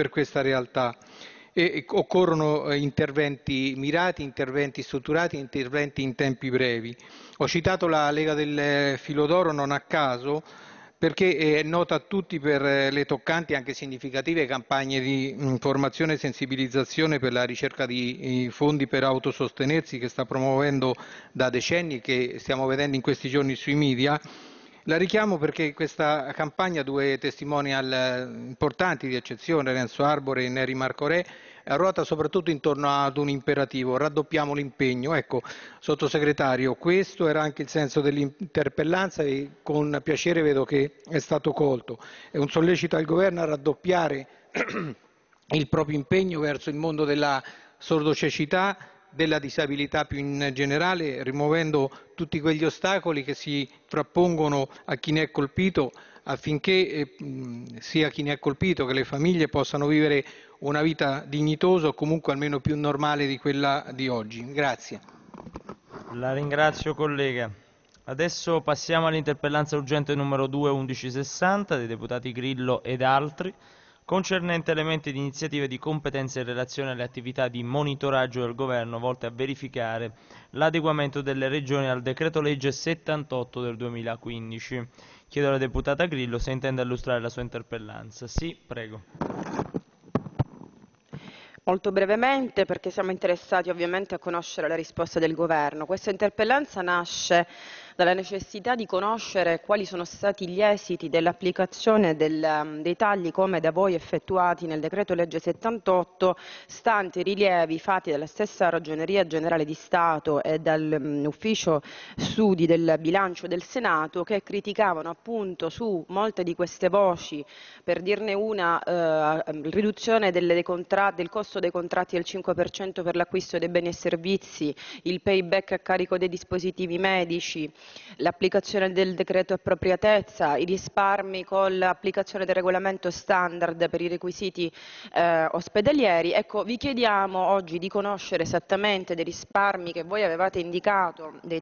per questa realtà. E occorrono eh, interventi mirati, interventi strutturati, interventi in tempi brevi. Ho citato la Lega del eh, Filodoro non a caso perché eh, è nota a tutti per le toccanti e anche significative campagne di informazione mm, e sensibilizzazione per la ricerca di fondi per autosostenersi che sta promuovendo da decenni e che stiamo vedendo in questi giorni sui media la richiamo perché questa campagna due testimonial importanti di eccezione, Renzo Arbore e Neri Marco Re, eh, ruota soprattutto intorno ad un imperativo, raddoppiamo l'impegno. Ecco, sottosegretario, questo era anche il senso dell'interpellanza e con piacere vedo che è stato colto. È un sollecito al governo a raddoppiare il proprio impegno verso il mondo della sordocecità della disabilità più in generale, rimuovendo tutti quegli ostacoli che si frappongono a chi ne è colpito affinché eh, sia chi ne è colpito che le famiglie possano vivere una vita dignitosa o comunque almeno più normale di quella di oggi. Grazie. La ringrazio collega. Adesso passiamo all'interpellanza urgente numero 2 1160 dei deputati Grillo ed altri concernente elementi di iniziative di competenza in relazione alle attività di monitoraggio del Governo volte a verificare l'adeguamento delle Regioni al decreto legge 78 del 2015. Chiedo alla deputata Grillo se intende illustrare la sua interpellanza. Sì, prego. Molto brevemente perché siamo interessati ovviamente a conoscere la risposta del governo. Questa interpellanza nasce dalla necessità di conoscere quali sono stati gli esiti dell'applicazione del, um, dei tagli come da voi effettuati nel decreto legge 78, stanti i rilievi fatti dalla stessa Ragioneria Generale di Stato e dall'Ufficio um, Studi del Bilancio del Senato che criticavano appunto su molte di queste voci, per dirne una, eh, riduzione delle, del costo dei contratti del 5% per l'acquisto dei beni e servizi, il payback a carico dei dispositivi medici, l'applicazione del decreto appropriatezza, i risparmi con l'applicazione del regolamento standard per i requisiti eh, ospedalieri. Ecco, vi chiediamo oggi di conoscere esattamente dei risparmi che voi avevate indicato, dei